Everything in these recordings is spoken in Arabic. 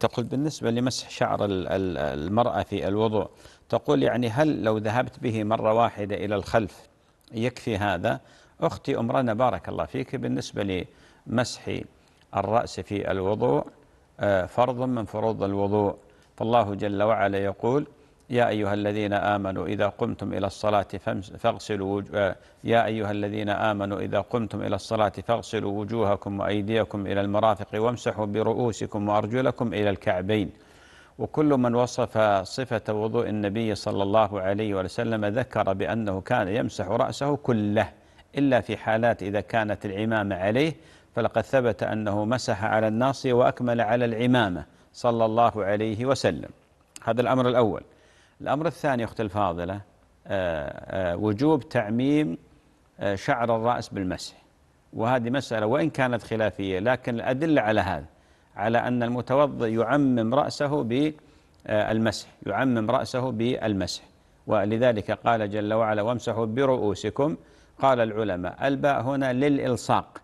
تقول بالنسبة لمسح شعر المرأة في الوضوء تقول يعني هل لو ذهبت به مرة واحدة إلى الخلف يكفي هذا أختي أمرنا بارك الله فيك بالنسبة لمسح الرأس في الوضوء آه، فرض من فروض الوضوء فالله جل وعلا يقول يا أيها الذين آمنوا إذا قمتم إلى الصلاة فاغسلوا وجوه آه، يا أيها الذين آمنوا إذا قمتم إلى الصلاة فاغسلوا وجوهكم وأيديكم إلى المرافق وامسحوا برؤوسكم وأرجلكم إلى الكعبين وكل من وصف صفة وضوء النبي صلى الله عليه وسلم ذكر بأنه كان يمسح رأسه كله إلا في حالات إذا كانت العمامة عليه فلقد ثبت أنه مسح على الناصية وأكمل على العمامة صلى الله عليه وسلم هذا الأمر الأول الأمر الثاني أخت الفاضلة آه، آه، وجوب تعميم آه، شعر الرأس بالمسح وهذه مسألة وإن كانت خلافية لكن الأدلة على هذا على أن المتوضئ يعمم رأسه بالمسح يعمم رأسه بالمسح ولذلك قال جل وعلا وامسحوا برؤوسكم قال العلماء الباء هنا للإلصاق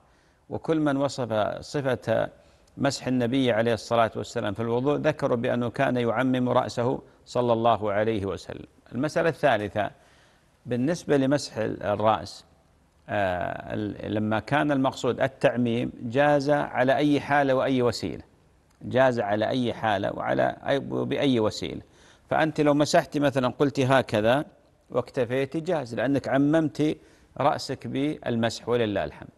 وكل من وصف صفة مسح النبي عليه الصلاة والسلام في الوضوء ذكروا بأنه كان يعمم رأسه صلى الله عليه وسلم المسألة الثالثة بالنسبة لمسح الرأس آه، لما كان المقصود التعميم جاز على أي حالة وأي وسيلة جاز على أي حالة وعلى أي بأي وسيلة فأنت لو مسحت مثلا قلت هكذا واكتفيت جاز لأنك عممت رأسك بالمسح ولله الحمد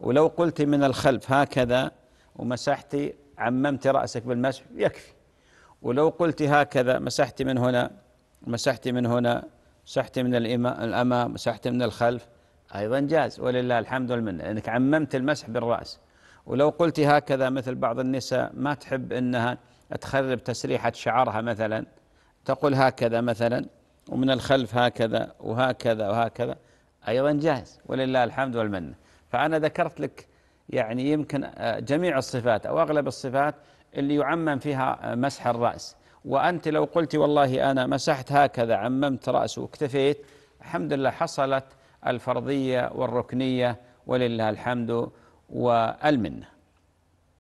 ولو قلت من الخلف هكذا ومسحتي عممت رأسك بالمسح يكفي ولو قلت هكذا مسحت من هنا مسحت من هنا مسحت من الأمام مسحت من الخلف أيضا جاز ولله الحمد والمنة لأنك عممت المسح بالرأس ولو قلت هكذا مثل بعض النساء ما تحب أنها تخرب تسريحة شعرها مثلا تقول هكذا مثلا ومن الخلف هكذا وهكذا وهكذا أيضا جاهز ولله الحمد والمنة فأنا ذكرت لك يعني يمكن آه، جميع الصفات أو أغلب الصفات اللي يعمم فيها آه، مسح الرأس وأنت لو قلت والله أنا مسحت هكذا عممت رأسه واكتفيت الحمد لله حصلت الفرضية والركنية ولله الحمد والمنه